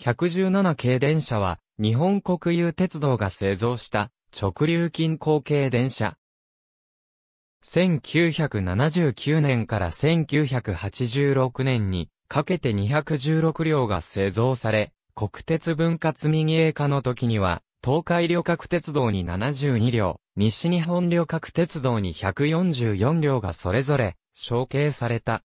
117系電車は、日本国有鉄道が製造した直流近郊系電車。1979年から1986年にかけて216両が製造され、国鉄分割民営化の時には、東海旅客鉄道に72両、西日本旅客鉄道に144両がそれぞれ、承継された。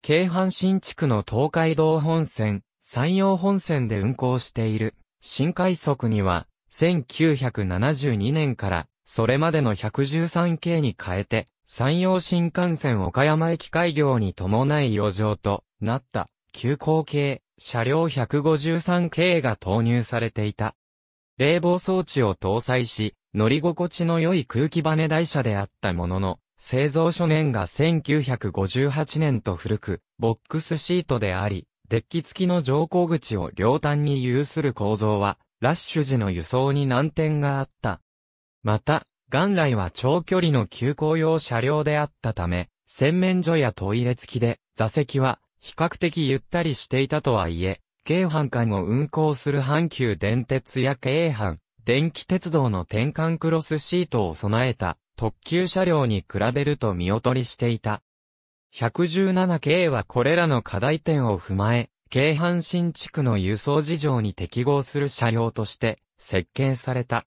京阪新地区の東海道本線、山陽本線で運行している、新快速には、1972年から、それまでの113系に変えて、山陽新幹線岡山駅開業に伴い余剰となった、急行系、車両153系が投入されていた。冷房装置を搭載し、乗り心地の良い空気バネ台車であったものの、製造初年が1958年と古く、ボックスシートであり、デッキ付きの乗降口を両端に有する構造は、ラッシュ時の輸送に難点があった。また、元来は長距離の急行用車両であったため、洗面所やトイレ付きで、座席は比較的ゆったりしていたとはいえ、京阪間を運行する阪急電鉄や京阪、電気鉄道の転換クロスシートを備えた特急車両に比べると見劣りしていた。117系はこれらの課題点を踏まえ、京阪新地区の輸送事情に適合する車両として設計された。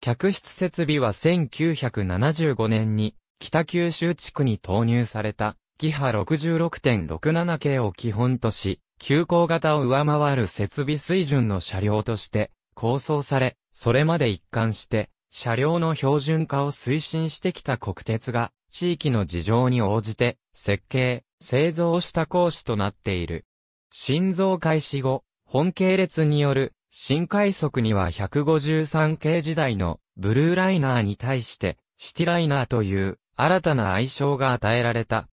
客室設備は1975年に北九州地区に投入された、キハ66.67系を基本とし、急行型を上回る設備水準の車両として構想され、それまで一貫して車両の標準化を推進してきた国鉄が地域の事情に応じて、設計、製造した講師となっている。心臓開始後、本系列による、新快速には153系時代のブルーライナーに対して、シティライナーという新たな愛称が与えられた。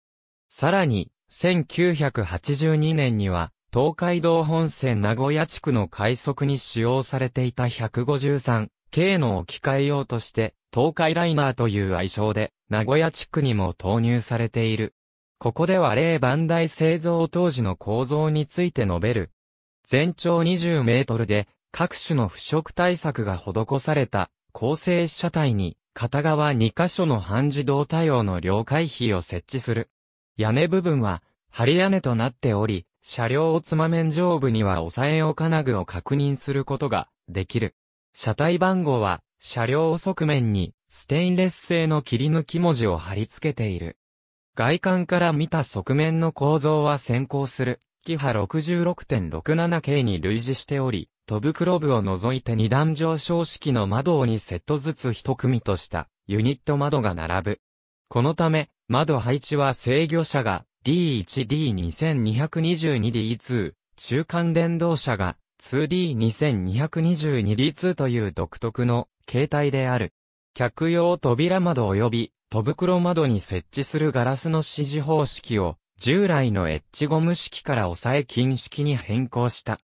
さらに、1982年には、東海道本線名古屋地区の快速に使用されていた153系の置き換え用として、東海ライナーという愛称で名古屋地区にも投入されている。ここでは例ダイ製造当時の構造について述べる。全長20メートルで、各種の腐食対策が施された、構成車体に、片側2カ所の半自動対応の両回避を設置する。屋根部分は、針屋根となっており、車両をつま面上部には押さえ置金具を確認することができる。車体番号は、車両側面にステインレス製の切り抜き文字を貼り付けている。外観から見た側面の構造は先行する、キハ 66.67K に類似しており、戸袋部を除いて2段上昇式の窓を2セットずつ1組としたユニット窓が並ぶ。このため、窓配置は制御車が D1D2222D2、中間電動車が 2D2222D2 という独特の形態である。客用扉窓及び戸袋窓に設置するガラスの指示方式を従来のエッジゴム式から抑え金式に変更した。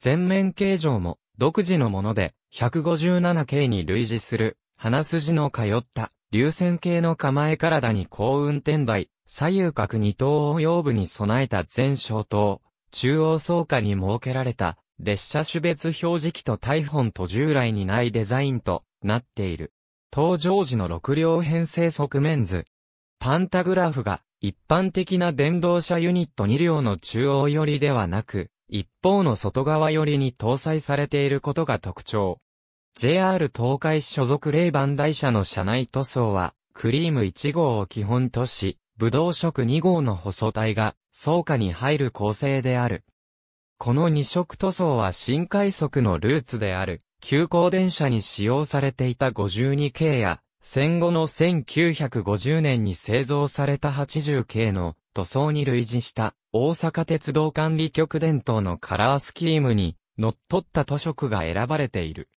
全面形状も独自のもので1 5 7系に類似する鼻筋の通った流線形の構え体に高運転台、左右角二等応用部に備えた全小灯、中央総下に設けられた列車種別表示器と大本と従来にないデザインとなっている。登場時の6両編成側面図。パンタグラフが一般的な電動車ユニット2両の中央寄りではなく、一方の外側寄りに搭載されていることが特徴。JR 東海所属霊番台車の車内塗装は、クリーム1号を基本とし、ブドウ色2号の細体が、倉下に入る構成である。この2色塗装は新快速のルーツである、急行電車に使用されていた52系や、戦後の1950年に製造された80系の塗装に類似した大阪鉄道管理局伝統のカラースキームに乗っ取った塗色が選ばれている。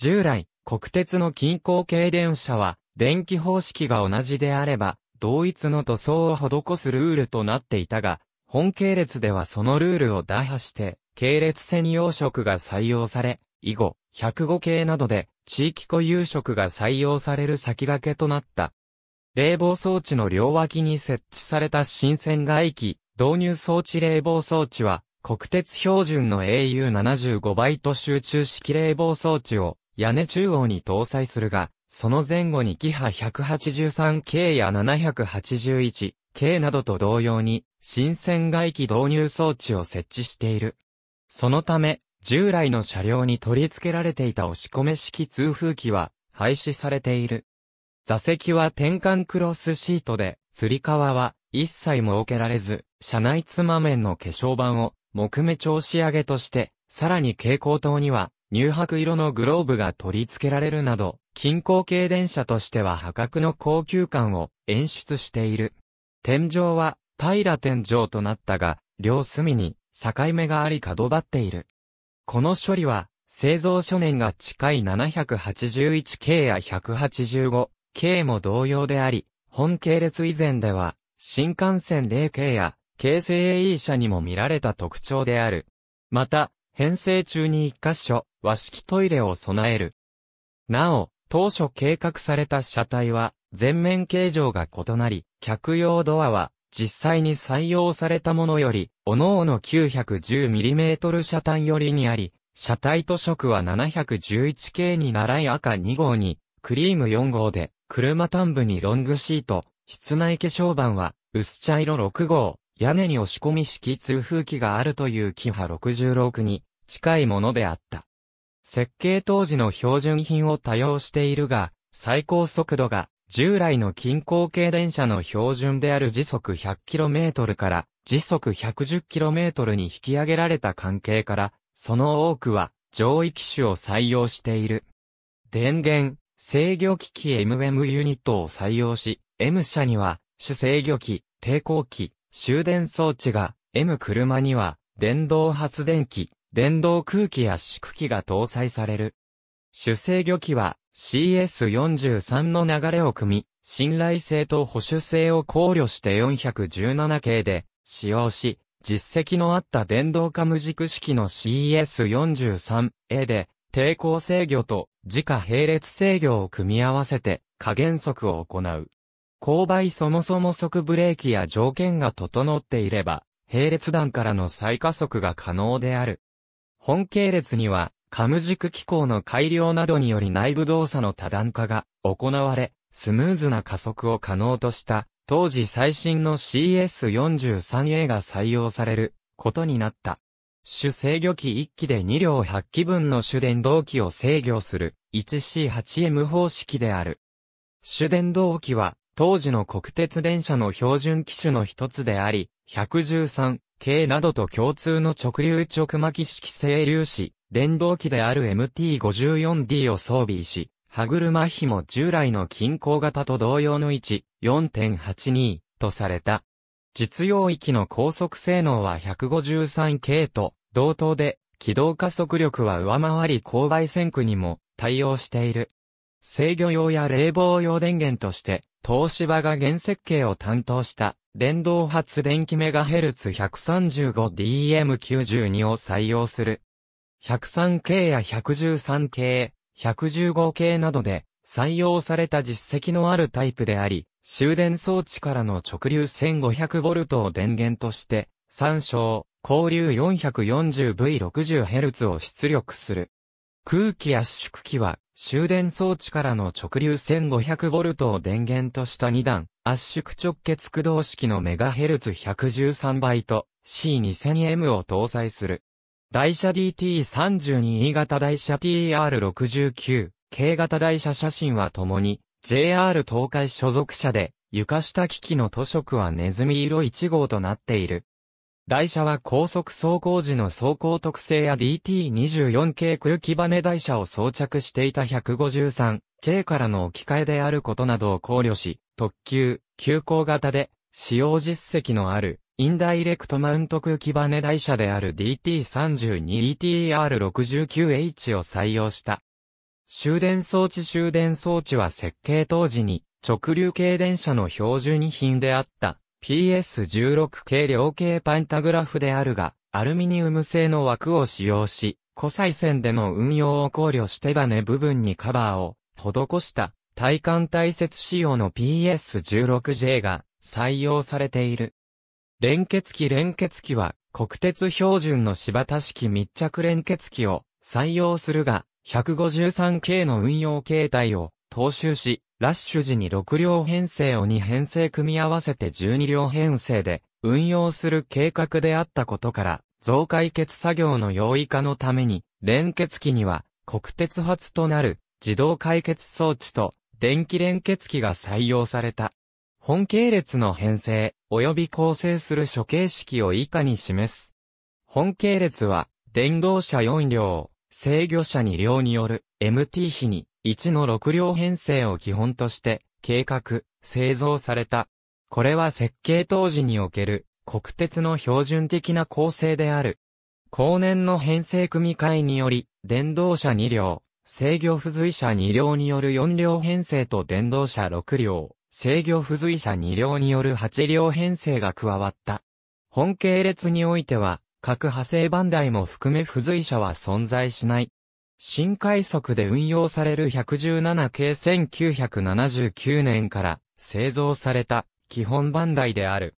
従来、国鉄の近郊系電車は電気方式が同じであれば同一の塗装を施すルールとなっていたが、本系列ではそのルールを打破して、系列専用色が採用され、以後、105系などで地域固有色が採用される先駆けとなった。冷房装置の両脇に設置された新鮮外機、導入装置冷房装置は、国鉄標準の AU75 バイト集中式冷房装置を屋根中央に搭載するが、その前後にキハ 183K や 781K などと同様に、新鮮外機導入装置を設置している。そのため、従来の車両に取り付けられていた押し込め式通風機は廃止されている。座席は転換クロスシートで、釣り革は一切設けられず、車内つま面の化粧板を木目調仕上げとして、さらに蛍光灯には乳白色のグローブが取り付けられるなど、近郊系電車としては破格の高級感を演出している。天井は平天井となったが、両隅に境目があり角張っている。この処理は、製造初年が近い 781K や 185K も同様であり、本系列以前では、新幹線 0K や、京成 AE 車にも見られた特徴である。また、編成中に一箇所、和式トイレを備える。なお、当初計画された車体は、全面形状が異なり、客用ドアは、実際に採用されたものより、おのおの 910mm 車体寄りにあり、車体と色は 711K に習い赤2号に、クリーム4号で、車端部にロングシート、室内化粧板は、薄茶色6号、屋根に押し込み式通風機があるというキハ66に近いものであった。設計当時の標準品を多用しているが、最高速度が従来の近郊系電車の標準である時速 100km から時速 110km に引き上げられた関係から、その多くは上位機種を採用している。電源、制御機器 MMM ユニットを採用し、M 車には主制御機、抵抗機、終電装置が、M 車には電動発電機、電動空気圧縮機が搭載される。主制御機は CS43 の流れを組み、信頼性と保守性を考慮して417系で使用し、実績のあった電動化無軸式の CS43A で抵抗制御と自家並列制御を組み合わせて加減速を行う。勾配そもそも速ブレーキや条件が整っていれば、並列弾からの再加速が可能である。本系列にはカム軸機構の改良などにより内部動作の多段化が行われ、スムーズな加速を可能とした、当時最新の CS43A が採用されることになった。主制御機1機で2両8機分の主電動機を制御する 1C8M 方式である。主電動機は当時の国鉄電車の標準機種の一つであり、113系などと共通の直流直巻式整流子、電動機である MT54D を装備し、歯車比も従来の均衡型と同様の位置、4.82とされた。実用域の高速性能は 153K と同等で、軌道加速力は上回り勾配線区にも対応している。制御用や冷房用電源として、東芝が原設計を担当した電動発電機メガヘルツ 135DM92 を採用する。103系や113系、115系などで採用された実績のあるタイプであり、終電装置からの直流 1500V を電源として、参照、交流 440V60Hz を出力する。空気圧縮機は終電装置からの直流 1500V を電源とした2段、圧縮直結駆動式の MHz113 倍と C2000M を搭載する。台車 DT32E 型台車 TR69、軽型台車写真は共に、JR 東海所属車で、床下機器の塗色はネズミ色1号となっている。台車は高速走行時の走行特性や DT24 系空気バネ台車を装着していた153系からの置き換えであることなどを考慮し、特急、急行型で、使用実績のあるインダイレクトマウント空気バネ台車である DT32ETR69H を採用した。終電装置終電装置は設計当時に直流系電車の標準品であった PS16 系量系パンタグラフであるが、アルミニウム製の枠を使用し、古再線での運用を考慮してバネ部分にカバーを施した体感対接仕様の PS16J が採用されている。連結機連結機は、国鉄標準の柴田式密着連結機を採用するが、153系の運用形態を踏襲し、ラッシュ時に6両編成を2編成組み合わせて12両編成で運用する計画であったことから、増解決作業の容易化のために、連結機には国鉄発となる自動解決装置と電気連結機が採用された。本系列の編成、及び構成する処形式を以下に示す。本系列は、電動車4両、制御車2両による MT 比に1の6両編成を基本として、計画、製造された。これは設計当時における国鉄の標準的な構成である。後年の編成組会により、電動車2両、制御付随車2両による4両編成と電動車6両、制御付随車2両による8両編成が加わった。本系列においては、各派生番台も含め付随車は存在しない。新快速で運用される117系1979年から製造された基本番台である。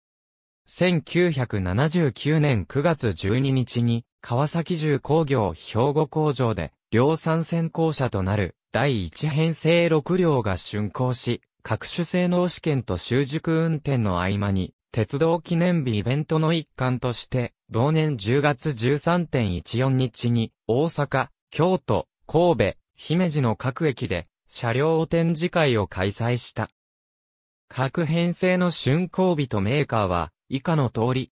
1979年9月12日に川崎重工業兵庫工場で量産先行車となる第1編成6両が竣工し、各種性能試験と習熟運転の合間に、鉄道記念日イベントの一環として、同年10月13.14日に、大阪、京都、神戸、姫路の各駅で、車両展示会を開催した。各編成の竣工日とメーカーは、以下の通り。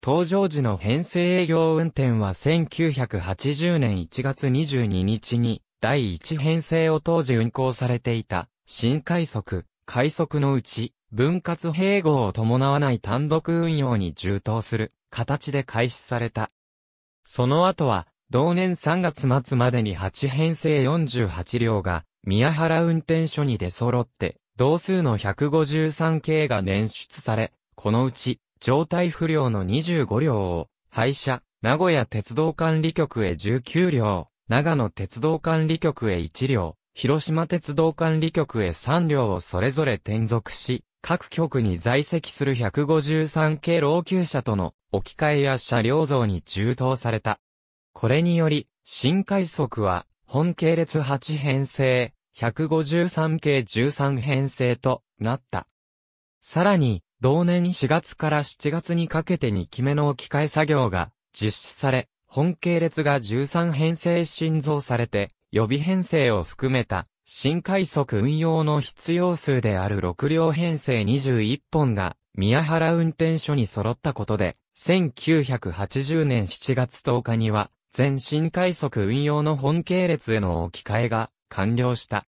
登場時の編成営業運転は1980年1月22日に、第1編成を当時運行されていた、新快速、快速のうち、分割併合を伴わない単独運用に充当する形で開始された。その後は、同年3月末までに8編成48両が、宮原運転所に出揃って、同数の153系が捻出され、このうち、状態不良の25両を、廃車、名古屋鉄道管理局へ19両、長野鉄道管理局へ1両、広島鉄道管理局へ3両をそれぞれ転属し、各局に在籍する153系老朽車との置き換えや車両像に充当された。これにより、新快速は、本系列8編成、153系13編成となった。さらに、同年4月から7月にかけて2期目の置き換え作業が実施され、本系列が13編成新増されて、予備編成を含めた、新快速運用の必要数である6両編成21本が、宮原運転所に揃ったことで、1980年7月10日には、全新快速運用の本系列への置き換えが完了した。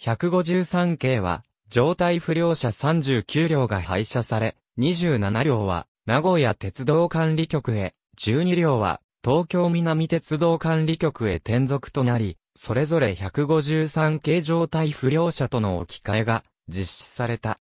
153系は、状態不良車39両が廃車され、27両は、名古屋鉄道管理局へ、12両は、東京南鉄道管理局へ転属となり、それぞれ153系状態不良者との置き換えが実施された。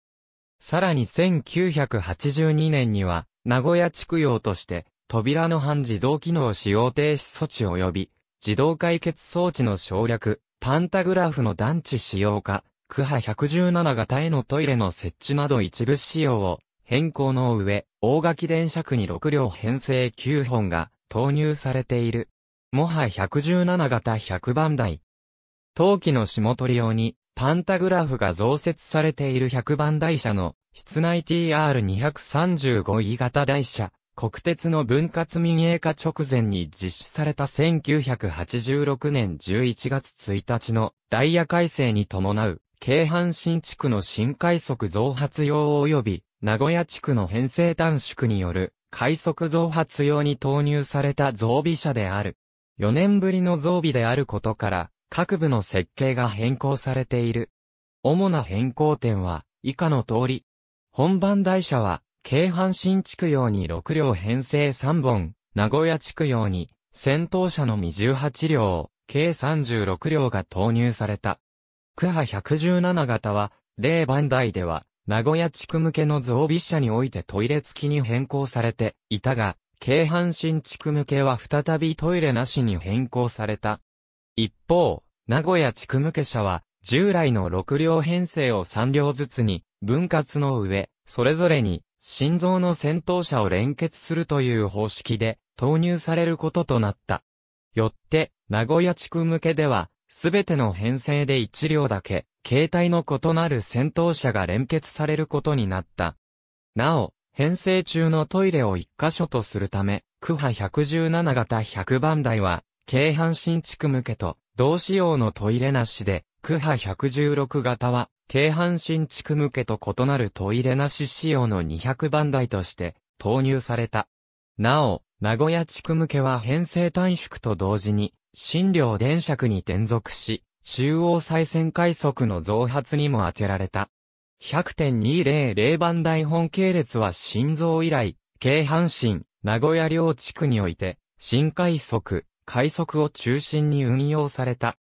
さらに1982年には、名古屋畜用として、扉の半自動機能使用停止措置及び、自動解決装置の省略、パンタグラフの団地使用化、区波117型へのトイレの設置など一部仕様を変更の上、大垣電車区に6両編成9本が投入されている。モハ117型100番台。陶器の下取り用に、パンタグラフが増設されている100番台車の、室内 TR235E 型台車、国鉄の分割民営化直前に実施された1986年11月1日のダイヤ改正に伴う、京阪新地区の新快速増発用及び、名古屋地区の編成短縮による、快速増発用に投入された増備車である。4年ぶりの増備であることから、各部の設計が変更されている。主な変更点は、以下の通り。本番台車は、京阪新築用に6両編成3本、名古屋築用に、戦闘車のみ18両、計36両が投入された。区派117型は、例番台では、名古屋地区向けの増備車においてトイレ付きに変更されていたが、京阪神地区向けは再びトイレなしに変更された。一方、名古屋地区向け車は、従来の6両編成を3両ずつに、分割の上、それぞれに、心臓の先頭車を連結するという方式で、投入されることとなった。よって、名古屋地区向けでは、すべての編成で1両だけ、形態の異なる先頭車が連結されることになった。なお、編成中のトイレを一箇所とするため、区波117型100番台は、京阪新地区向けと、同仕様のトイレなしで、区波116型は、京阪新地区向けと異なるトイレなし仕様の200番台として、投入された。なお、名古屋地区向けは編成短縮と同時に、新寮電車区に転属し、中央再線快速の増発にも当てられた。100.200番台本系列は心臓以来、京阪神、名古屋両地区において、新快速、快速を中心に運用された。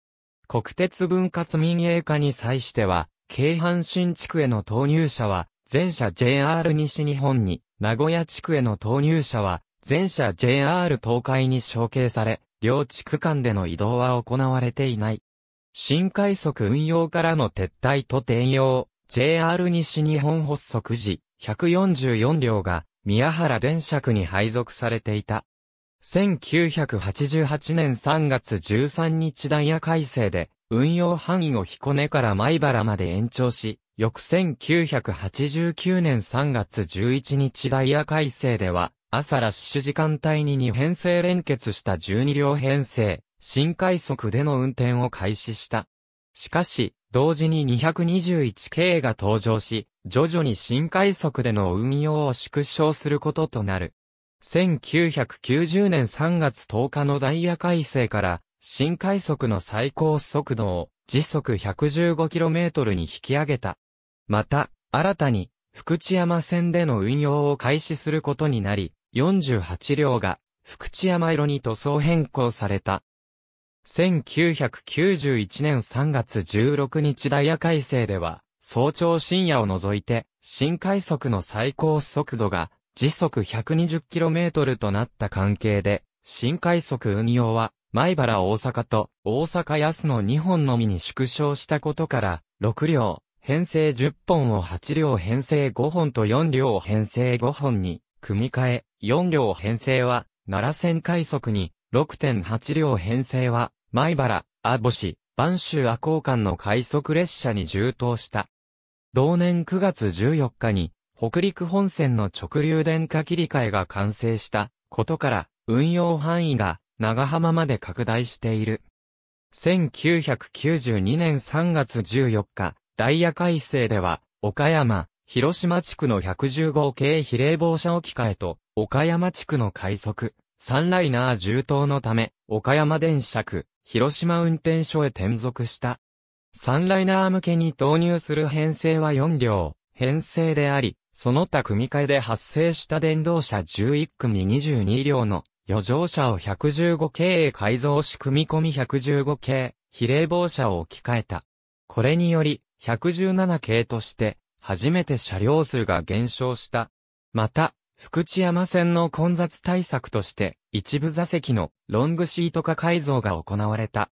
国鉄分割民営化に際しては、京阪神地区への投入者は、全社 JR 西日本に、名古屋地区への投入者は、全社 JR 東海に承継され、両地区間での移動は行われていない。新快速運用からの撤退と転用、JR 西日本発足時、144両が宮原電車区に配属されていた。1988年3月13日ダイヤ改正で、運用範囲を彦根から米原まで延長し、翌1989年3月11日ダイヤ改正では、朝ラッシュ時間帯に2編成連結した12両編成、新快速での運転を開始した。しかし、同時に 221K が登場し、徐々に新快速での運用を縮小することとなる。1990年3月10日のダイヤ改正から、新快速の最高速度を時速 115km に引き上げた。また、新たに、福知山線での運用を開始することになり、48両が、福知山色に塗装変更された。1991年3月16日ダイヤ改正では、早朝深夜を除いて、新快速の最高速度が時速 120km となった関係で、新快速運用は、前原大阪と大阪安の2本のみに縮小したことから、6両、編成10本を8両編成5本と4両編成5本に、組み替え、4両編成は、奈良線快速に6.8両編成は、米原、阿保市、万州阿公間の快速列車に充当した。同年9月14日に、北陸本線の直流電化切り替えが完成したことから、運用範囲が長浜まで拡大している。1992年3月14日、ダイヤ改正では、岡山、広島地区の115系比例防車置き換えと、岡山地区の快速、サンライナー重当のため、岡山電車区、広島運転所へ転属した。サンライナー向けに投入する編成は4両、編成であり、その他組み替えで発生した電動車11組22両の余剰車を115系へ改造し組み込み115系、比例防車を置き換えた。これにより、117系として、初めて車両数が減少した。また、福知山線の混雑対策として、一部座席のロングシート化改造が行われた。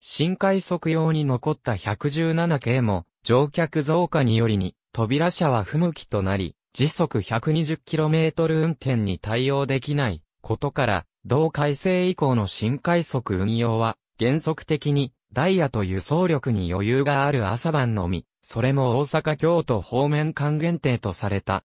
新快速用に残った117系も、乗客増加によりに、扉車は不向きとなり、時速 120km 運転に対応できないことから、同改正以降の新快速運用は、原則的にダイヤと輸送力に余裕がある朝晩のみ、それも大阪京都方面間限定とされた。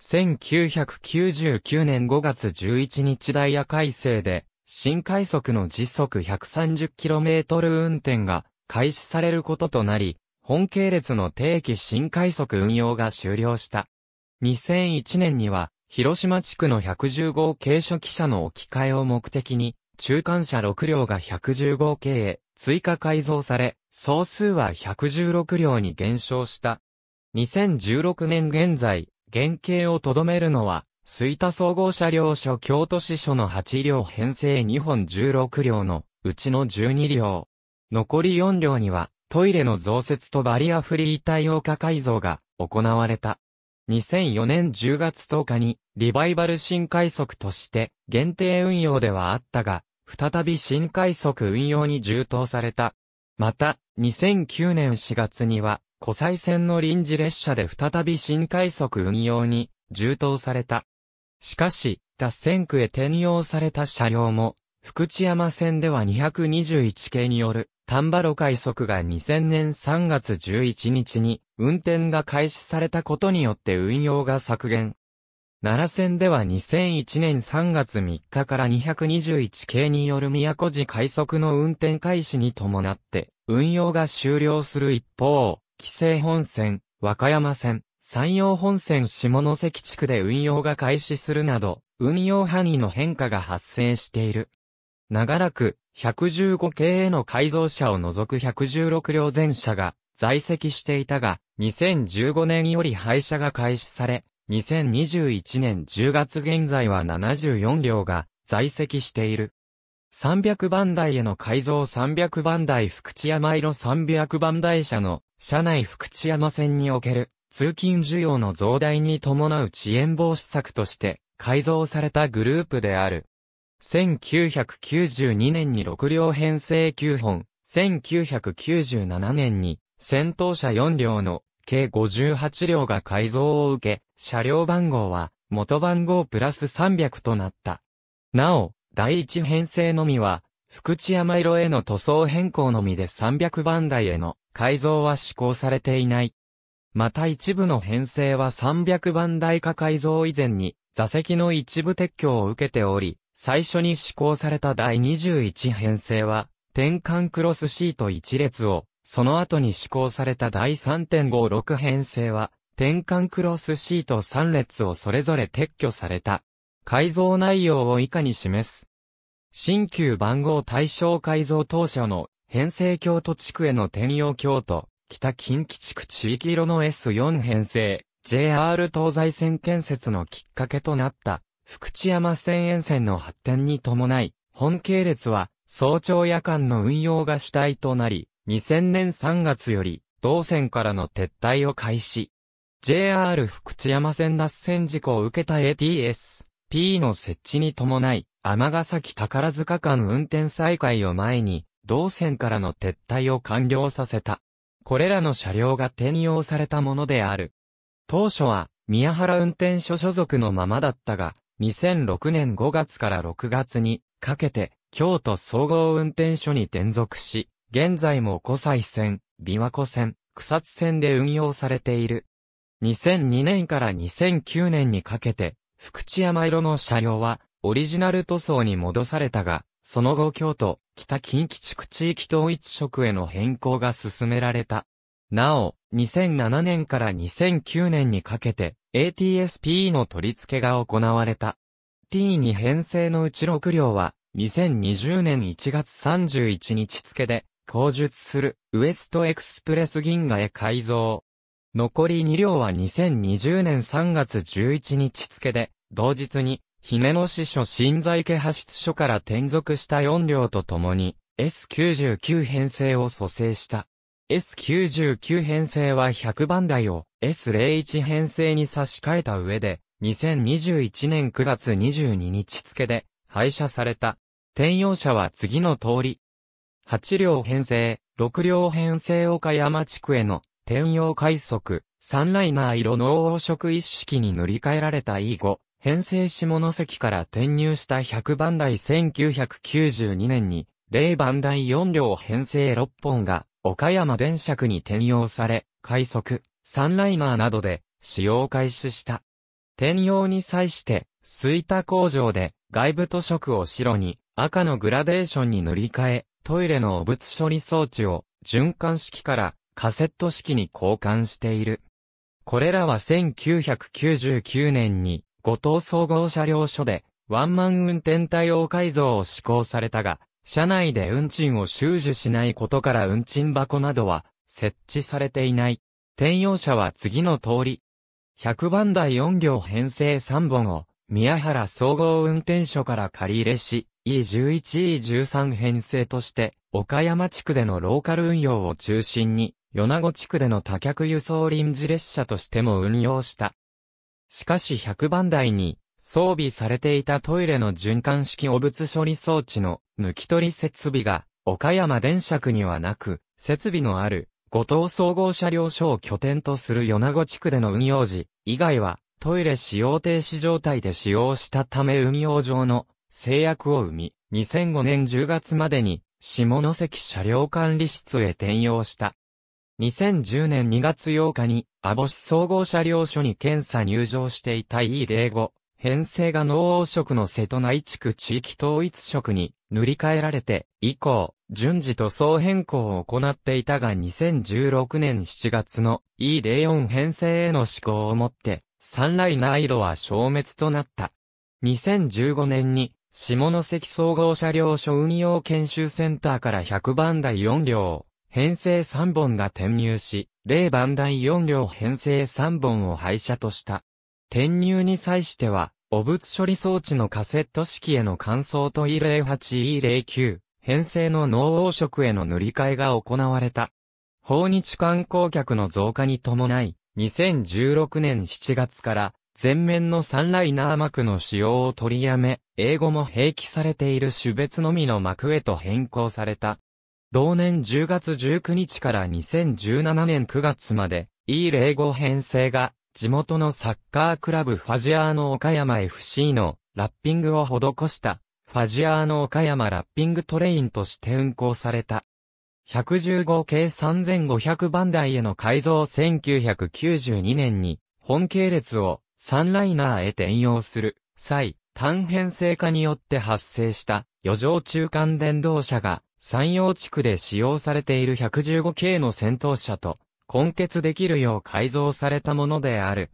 1999年5月11日ダイヤ改正で、新快速の時速 130km 運転が開始されることとなり、本系列の定期新快速運用が終了した。2001年には、広島地区の115系初期車の置き換えを目的に、中間車6両が115系へ追加改造され、総数は116両に減少した。2016年現在、原型をとどめるのは、水田総合車両所京都支所の8両編成2本16両の、うちの12両。残り4両には、トイレの増設とバリアフリー対応化改造が行われた。2004年10月10日に、リバイバル新快速として、限定運用ではあったが、再び新快速運用に充当された。また、2009年4月には、湖西線の臨時列車で再び新快速運用に充当された。しかし、脱線区へ転用された車両も、福知山線では221系による丹波路快速が2000年3月11日に運転が開始されたことによって運用が削減。奈良線では2001年3月3日から221系による宮古寺快速の運転開始に伴って運用が終了する一方、紀勢本線、和歌山線、山陽本線下関地区で運用が開始するなど、運用範囲の変化が発生している。長らく、115系への改造車を除く116両全車が在籍していたが、2015年より廃車が開始され、2021年10月現在は74両が在籍している。300番台への改造300番台福知山色300番台車の車内福知山線における通勤需要の増大に伴う遅延防止策として改造されたグループである。1992年に6両編成9本、1997年に先頭車4両の計58両が改造を受け、車両番号は元番号プラス300となった。なお、第1編成のみは、福知山色への塗装変更のみで300番台への改造は施行されていない。また一部の編成は300番台化改造以前に座席の一部撤去を受けており、最初に施行された第21編成は、転換クロスシート1列を、その後に施行された第3.56編成は、転換クロスシート3列をそれぞれ撤去された。改造内容を以下に示す。新旧番号対象改造当初の編成京都地区への転用京都、北近畿地区地域色の S4 編成、JR 東西線建設のきっかけとなった、福知山線沿線の発展に伴い、本系列は、早朝夜間の運用が主体となり、2000年3月より、同線からの撤退を開始。JR 福知山線脱線事故を受けた ATS-P の設置に伴い、天ヶ崎宝塚間運転再開を前に、同線からの撤退を完了させた。これらの車両が転用されたものである。当初は、宮原運転所所属のままだったが、2006年5月から6月にかけて、京都総合運転所に転属し、現在も湖西線、琵琶湖線、草津線で運用されている。2002年から2009年にかけて、福知山色の車両は、オリジナル塗装に戻されたが、その後京都、北近畿地区地域統一職への変更が進められた。なお、2007年から2009年にかけて、ATSP の取り付けが行われた。T2 編成のうち6両は、2020年1月31日付で、工述する、ウエストエクスプレス銀河へ改造。残り2両は2020年3月11日付で、同日に、姫野司書新在家派出所から転属した4両と共に、S99 編成を蘇生した。S99 編成は100番台を S01 編成に差し替えた上で、2021年9月22日付で廃車された。転用車は次の通り。8両編成、6両編成岡山地区への転用快速、サンライナー色の黄色一式に塗り替えられた E5、編成下関から転入した100番台1992年に、0番台4両編成6本が、岡山電車区に転用され、快速、サンライナーなどで、使用開始した。転用に際して、水田工場で、外部塗色を白に、赤のグラデーションに塗り替え、トイレの汚物処理装置を、循環式から、カセット式に交換している。これらは1999年に、五島総合車両所で、ワンマン運転対応改造を施行されたが、車内で運賃を収受しないことから運賃箱などは設置されていない。転用車は次の通り。100番台4両編成3本を宮原総合運転所から借り入れし、E11、E13 編成として、岡山地区でのローカル運用を中心に、米子地区での多客輸送臨時列車としても運用した。しかし100番台に装備されていたトイレの循環式汚物処理装置の抜き取り設備が岡山電車区にはなく、設備のある五島総合車両所を拠点とする米子地区での運用時、以外はトイレ使用停止状態で使用したため運用上の制約を生み、2005年10月までに下関車両管理室へ転用した。2010年2月8日に、網市総合車両所に検査入場していた E05、編成が農王色の瀬戸内地区地域統一色に塗り替えられて、以降、順次塗装変更を行っていたが2016年7月の E04 編成への思行をもって、サンライナイロは消滅となった。2015年に、下関総合車両所運用研修センターから100番台4両、編成3本が転入し、例番第4両編成3本を廃車とした。転入に際しては、汚物処理装置のカセット式への換装と E08E09、編成の脳黄色への塗り替えが行われた。訪日観光客の増加に伴い、2016年7月から、全面のサンライナー幕の使用を取りやめ、英語も併記されている種別のみの幕へと変更された。同年10月19日から2017年9月まで、E05 編成が、地元のサッカークラブファジアーノ岡山 FC のラッピングを施した、ファジアーノ岡山ラッピングトレインとして運行された。115系3500番台への改造1992年に、本系列をサンライナーへ転用する際、単編成化によって発生した余剰中間電動車が山陽地区で使用されている115系の戦闘車と、根結できるよう改造されたものである。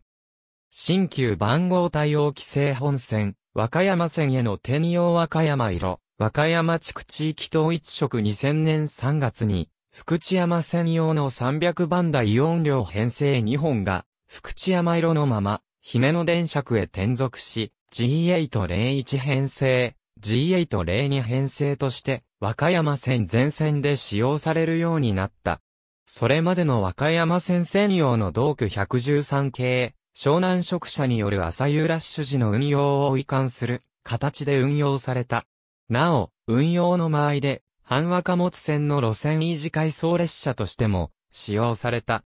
新旧番号対応規制本線、和歌山線への転用和歌山色、和歌山地区地域統一色2000年3月に、福知山専用の300番台音量編成2本が、福知山色のまま、姫野電車区へ転属し、G801 編成、G802 編成として、和歌山線全線で使用されるようになった。それまでの和歌山線専用の同区113系、湘南職者による朝夕ラッシュ時の運用を移管する形で運用された。なお、運用の間合いで、半和貨物線の路線維持回送列車としても使用された。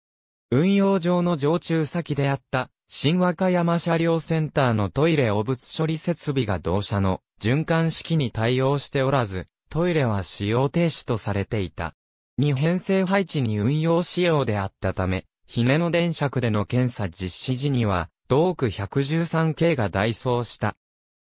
運用上の常駐先であった新和歌山車両センターのトイレ汚物処理設備が同社の循環式に対応しておらず、トイレは使用停止とされていた。未編成配置に運用仕様であったため、ひねの電尺での検査実施時には、同区 113K が代走した。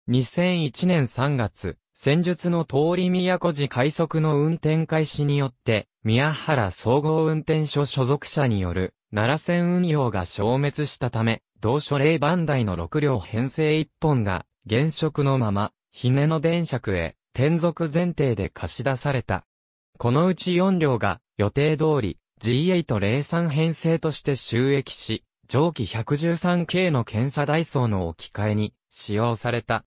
2001年3月、戦術の通り宮古寺快速の運転開始によって、宮原総合運転所所属者による、奈良線運用が消滅したため、同所令番台の6両編成1本が、現職のまま、ひねの電尺へ、転属前提で貸し出された。このうち4両が、予定通り、G803 編成として収益し、蒸気 113K の検査ダイソーの置き換えに使用された。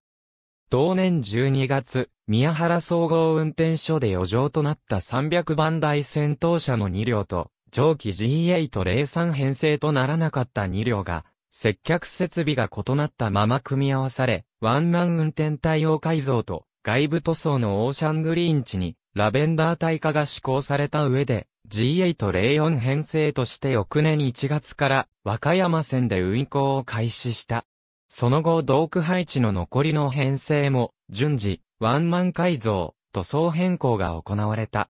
同年12月、宮原総合運転所で余剰となった300番台戦闘車の2両と、蒸気 G803 編成とならなかった2両が接客設備が異なったまま組み合わされ、ワンマン運転対応改造と外部塗装のオーシャングリーン地にラベンダー対化が施行された上で G804 編成として翌年1月から和歌山線で運行を開始した。その後道区配置の残りの編成も順次ワンマン改造、塗装変更が行われた。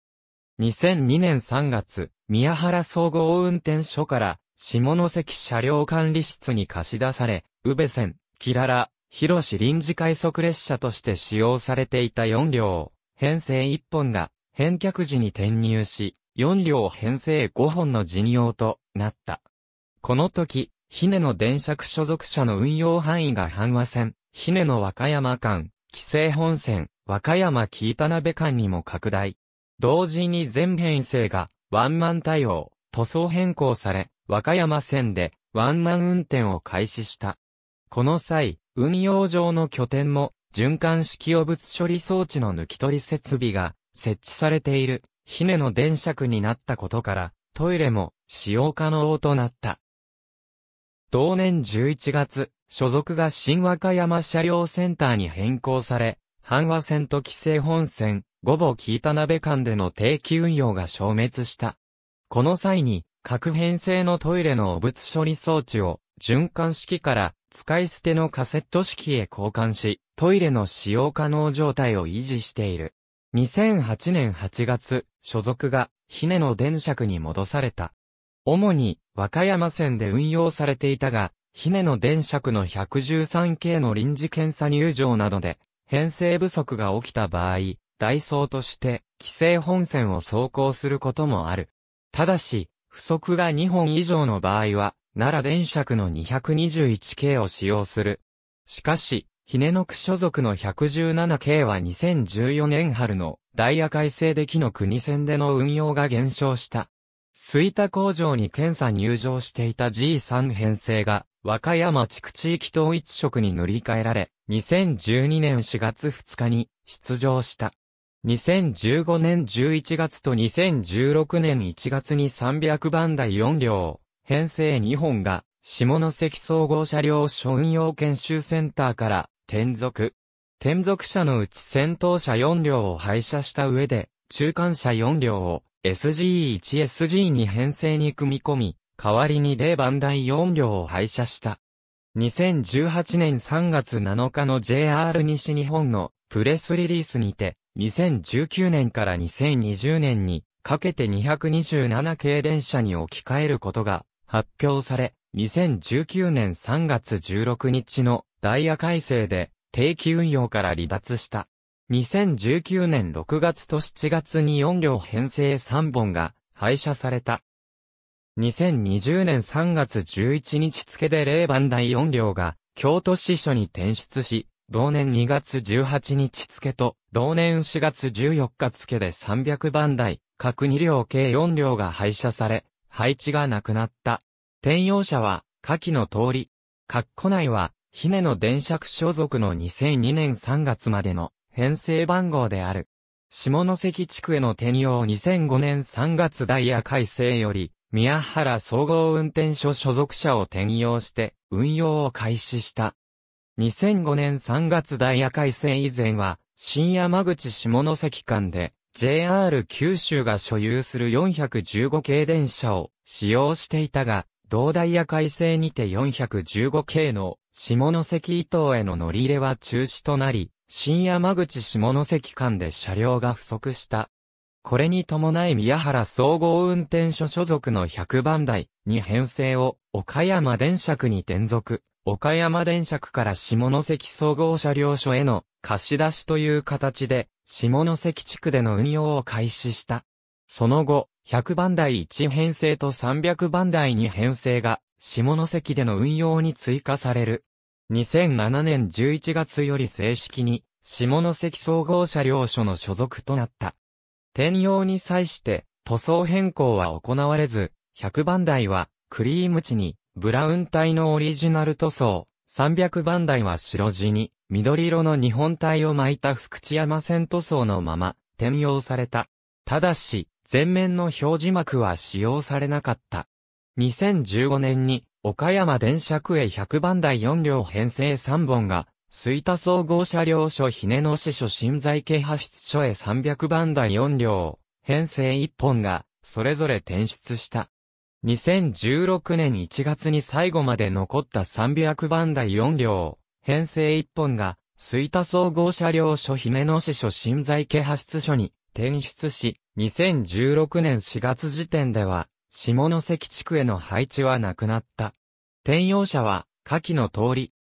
2002年3月、宮原総合運転所から下関車両管理室に貸し出され、宇部線、キララ、広市臨時快速列車として使用されていた4両、編成1本が、返却時に転入し、4両編成5本の陣用となった。この時、ひねの電車区所属車の運用範囲が半和線、ひねの和歌山間、紀勢本線、和歌山木田鍋間にも拡大。同時に全編成が、ワンマン対応、塗装変更され、和歌山線でワンマン運転を開始した。この際、運用上の拠点も循環式汚物処理装置の抜き取り設備が設置されている、ひねの電車区になったことから、トイレも使用可能となった。同年11月、所属が新和歌山車両センターに変更され、阪和線と規制本線、午後北鍋間での定期運用が消滅した。この際に、各編成のトイレの汚物処理装置を循環式から使い捨てのカセット式へ交換し、トイレの使用可能状態を維持している。2008年8月、所属が、ひねの電車区に戻された。主に、和歌山線で運用されていたが、ひねの電車区の113系の臨時検査入場などで、編成不足が起きた場合、ダイソーとして、規制本線を走行することもある。ただし、不足が2本以上の場合は、奈良電尺の 221K を使用する。しかし、ひねのく所属の 117K は2014年春のダイヤ改正で木の国線での運用が減少した。水田工場に検査入場していた G3 編成が和歌山地区地域統一色に乗り換えられ、2012年4月2日に出場した。2015年11月と2016年1月に300番台4両、編成2本が、下関総合車両商用研修センターから転属。転属車のうち先頭車4両を廃車した上で、中間車4両を s g 1 SG2 編成に組み込み、代わりに0番台4両を廃車した。2018年3月7日の JR 西日本のプレスリリースにて、2019年から2020年にかけて227系電車に置き換えることが発表され、2019年3月16日のダイヤ改正で定期運用から離脱した。2019年6月と7月に4両編成3本が廃車された。2020年3月11日付で0番第4両が京都支所に転出し、同年2月18日付と同年4月14日付で300番台、各2両計4両が廃車され、配置がなくなった。転用車は、下記の通り。括弧内は、ひねの電車区所属の2002年3月までの編成番号である。下関地区への転用2005年3月ダイヤ改正より、宮原総合運転所所属者を転用して運用を開始した。2005年3月ダイヤ改正以前は、新山口下関間で JR 九州が所有する415系電車を使用していたが、同大や改正にて415系の下関伊東への乗り入れは中止となり、新山口下関間で車両が不足した。これに伴い宮原総合運転所所属の100番台に編成を岡山電車区に転属。岡山電車区から下関総合車両所への貸し出しという形で、下関地区での運用を開始した。その後、100番台1編成と300番台2編成が、下関での運用に追加される。2007年11月より正式に、下関総合車両所の所属となった。転用に際して、塗装変更は行われず、100番台は、クリーム地に、ブラウン体のオリジナル塗装、300番台は白地に、緑色の日本体を巻いた福知山線塗装のまま、転用された。ただし、前面の表示幕は使用されなかった。2015年に、岡山電車区へ100番台4両編成3本が、水田総合車両所ひね野支所新在系派出所へ300番台4両、編成1本が、それぞれ転出した。2016年1月に最後まで残った300番台4両、編成1本が、吹田総合車両所ひねの市所新在家派出所に転出し、2016年4月時点では、下関地区への配置はなくなった。転用車は、下記の通り。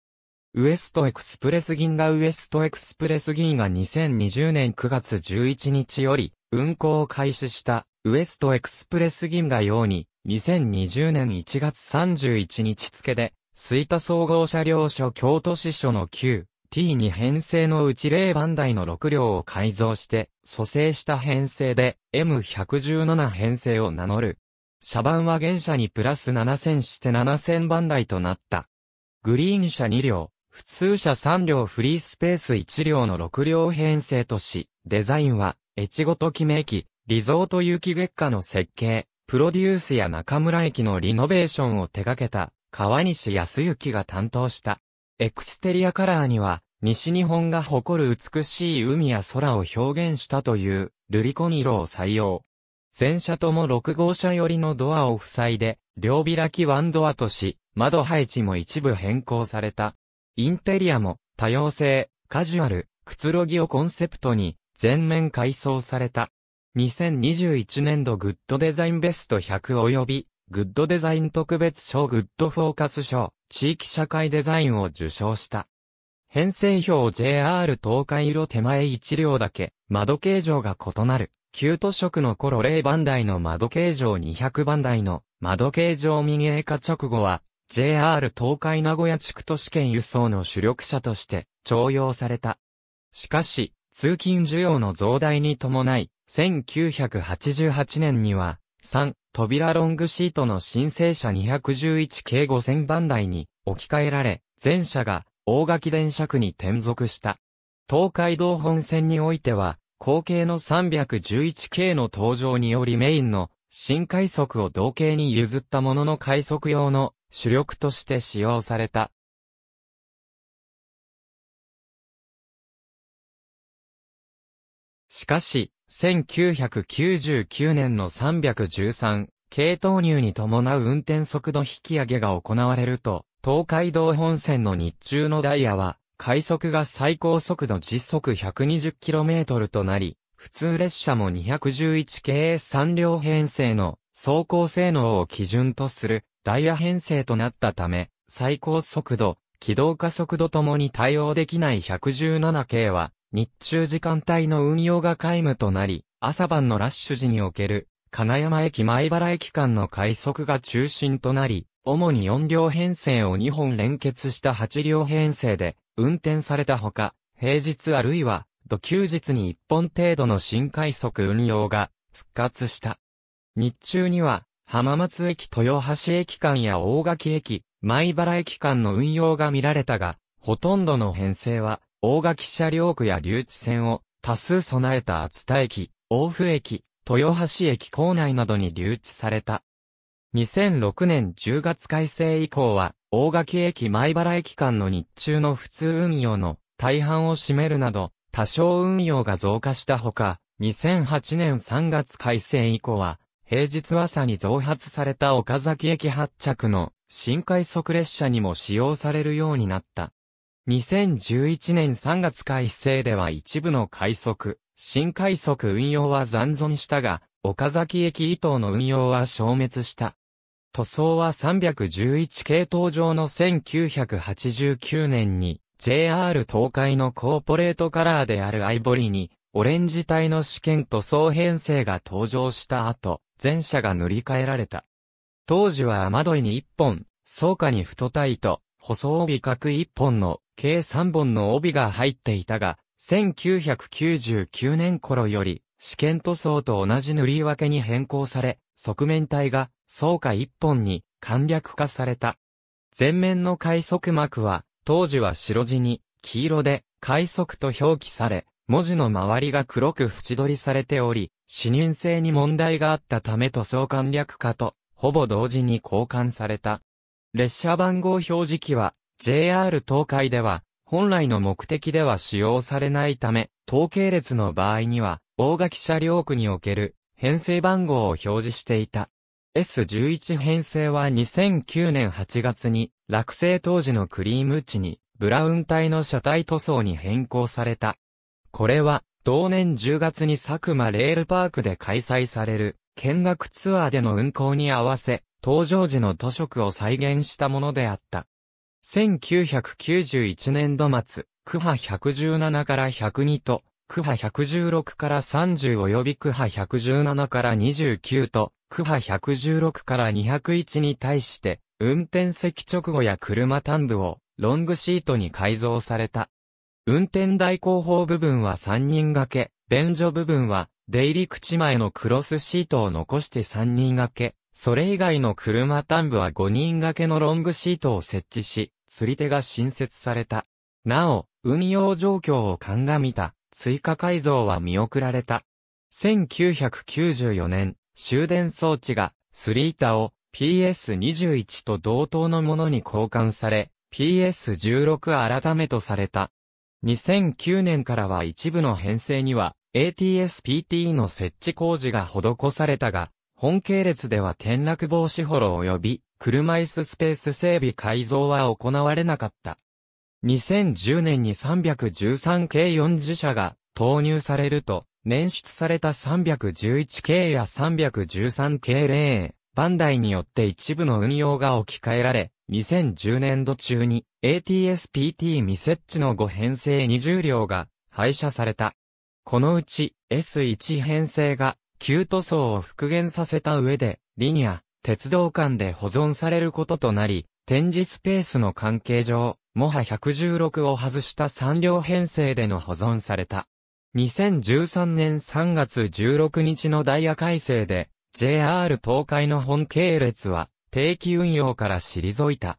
ウエストエクスプレス銀河ウエストエクスプレス銀河2020年9月11日より運行を開始したウエストエクスプレス銀河用に2020年1月31日付で、水田総合車両所京都支所の旧 T2 編成のうち0番台の6両を改造して、蘇生した編成で M117 編成を名乗る。車番は現車にプラス7000して7000番台となった。グリーン車2両、普通車3両フリースペース1両の6両編成とし、デザインは、越後と名めリゾート有機月下の設計、プロデュースや中村駅のリノベーションを手掛けた川西康之が担当した。エクステリアカラーには、西日本が誇る美しい海や空を表現したという、ルリコン色を採用。全車とも6号車寄りのドアを塞いで、両開きワンドアとし、窓配置も一部変更された。インテリアも、多様性、カジュアル、くつろぎをコンセプトに、全面改装された。2021年度グッドデザインベスト100及び、グッドデザイン特別賞グッドフォーカス賞、地域社会デザインを受賞した。編成表 JR 東海色手前1両だけ、窓形状が異なる。旧都色の頃0番台の窓形状200番台の窓形状民営化直後は、JR 東海名古屋地区都市圏輸送の主力車として徴用された。しかし、通勤需要の増大に伴い、1988年には、3、扉ロングシートの申請車211系5000番台に置き換えられ、全車が大垣電車区に転属した。東海道本線においては、後継の311系の登場によりメインの新快速を同型に譲ったものの快速用の主力として使用された。しかし、1999年の313系投入に伴う運転速度引き上げが行われると、東海道本線の日中のダイヤは、快速が最高速度時速 120km となり、普通列車も211系3両編成の走行性能を基準とするダイヤ編成となったため、最高速度、軌道加速度ともに対応できない117系は、日中時間帯の運用が皆無となり、朝晩のラッシュ時における、金山駅前原駅間の快速が中心となり、主に4両編成を2本連結した8両編成で運転されたほか、平日あるいは、土休日に1本程度の新快速運用が復活した。日中には、浜松駅豊橋駅間や大垣駅、前原駅間の運用が見られたが、ほとんどの編成は、大垣車両区や留置線を多数備えた厚田駅、大府駅、豊橋駅構内などに留置された。2006年10月改正以降は、大垣駅前原駅間の日中の普通運用の大半を占めるなど、多少運用が増加したほか、2008年3月改正以降は、平日朝に増発された岡崎駅発着の新快速列車にも使用されるようになった。2011年3月改正では一部の快速、新快速運用は残存したが、岡崎駅以東の運用は消滅した。塗装は311系統上の1989年に JR 東海のコーポレートカラーであるアイボリーにオレンジ体の試験塗装編成が登場した後、全車が塗り替えられた。当時は雨どいに1本、草加に太いと、装帯角1本の計3本の帯が入っていたが、1999年頃より、試験塗装と同じ塗り分けに変更され、側面体が、創下1本に簡略化された。前面の快速膜は、当時は白地に、黄色で、快速と表記され、文字の周りが黒く縁取りされており、視認性に問題があったため塗装簡略化と、ほぼ同時に交換された。列車番号表示器は、JR 東海では、本来の目的では使用されないため、統計列の場合には、大垣車両区における編成番号を表示していた。S11 編成は2009年8月に、落成当時のクリーム地に、ブラウン体の車体塗装に変更された。これは、同年10月に佐久間レールパークで開催される、見学ツアーでの運行に合わせ、登場時の塗色を再現したものであった。1991年度末、区波117から102と、区波116から30及び区波117から29と、区波116から201に対して、運転席直後や車端部をロングシートに改造された。運転台後方部分は3人掛け、便所部分は出入り口前のクロスシートを残して3人掛け、それ以外の車端部は5人掛けのロングシートを設置し、釣り手が新設された。なお、運用状況を鑑みた、追加改造は見送られた。1994年、終電装置が、スリータを PS21 と同等のものに交換され、PS16 改めとされた。2009年からは一部の編成には、ATSPT の設置工事が施されたが、本系列では転落防止ホロ及び車椅子スペース整備改造は行われなかった。2010年に313系40車が投入されると、捻出された311系や313系0バンダイによって一部の運用が置き換えられ、2010年度中に ATSPT 未設置の5編成20両が廃車された。このうち S1 編成が急塗装を復元させた上で、リニア、鉄道館で保存されることとなり、展示スペースの関係上、モハ116を外した3両編成での保存された。2013年3月16日のダイヤ改正で、JR 東海の本系列は、定期運用から退いた。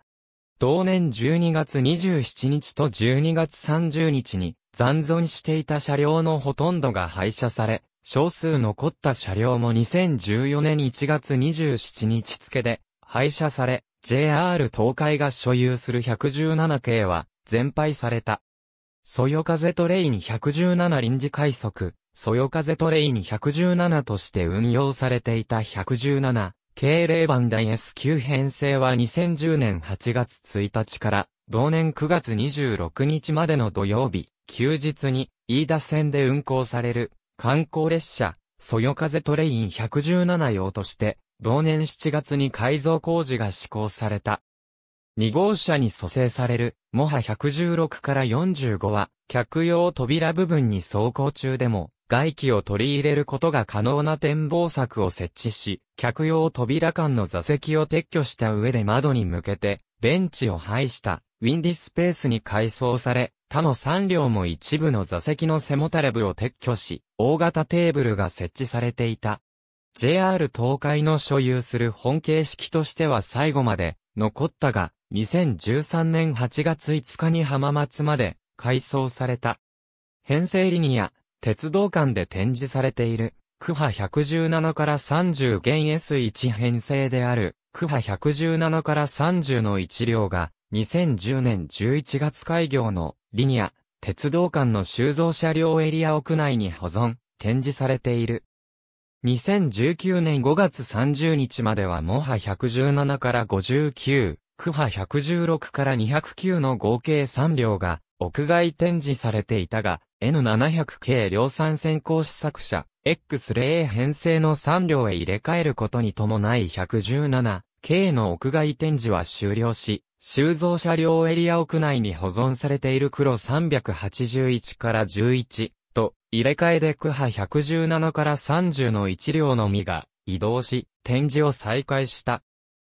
同年12月27日と12月30日に、残存していた車両のほとんどが廃車され、少数残った車両も2014年1月27日付で廃車され、JR 東海が所有する117系は全廃された。そよ風トレイン117臨時快速、そよ風トレイン117として運用されていた117、系霊番台 S 級編成は2010年8月1日から、同年9月26日までの土曜日、休日に、飯田線で運行される観光列車、そよ風トレイン117用として、同年7月に改造工事が施行された。2号車に蘇生される、モハ116から45は、客用扉部分に走行中でも、外気を取り入れることが可能な展望柵を設置し、客用扉間の座席を撤去した上で窓に向けて、ベンチを配した、ウィンディスペースに改装され、他の3両も一部の座席の背もたれ部を撤去し、大型テーブルが設置されていた。JR 東海の所有する本形式としては最後まで残ったが、2013年8月5日に浜松まで改装された。編成リニア、鉄道館で展示されている、区波117から30減、S1 編成である、区波117から30の1両が、2010年11月開業のリニア、鉄道館の収蔵車両エリア屋内に保存、展示されている。2019年5月30日まではモハ117から59、クハ116から209の合計3両が屋外展示されていたが、N700 系量産先行試作車、X0A 編成の3両へ入れ替えることに伴い117、軽の屋外展示は終了し、収蔵車両エリア屋内に保存されている黒381から11と入れ替えで区波117から30の1両のみが移動し展示を再開した。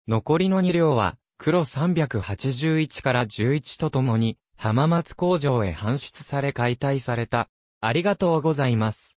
残りの2両は黒381から11とともに浜松工場へ搬出され解体された。ありがとうございます。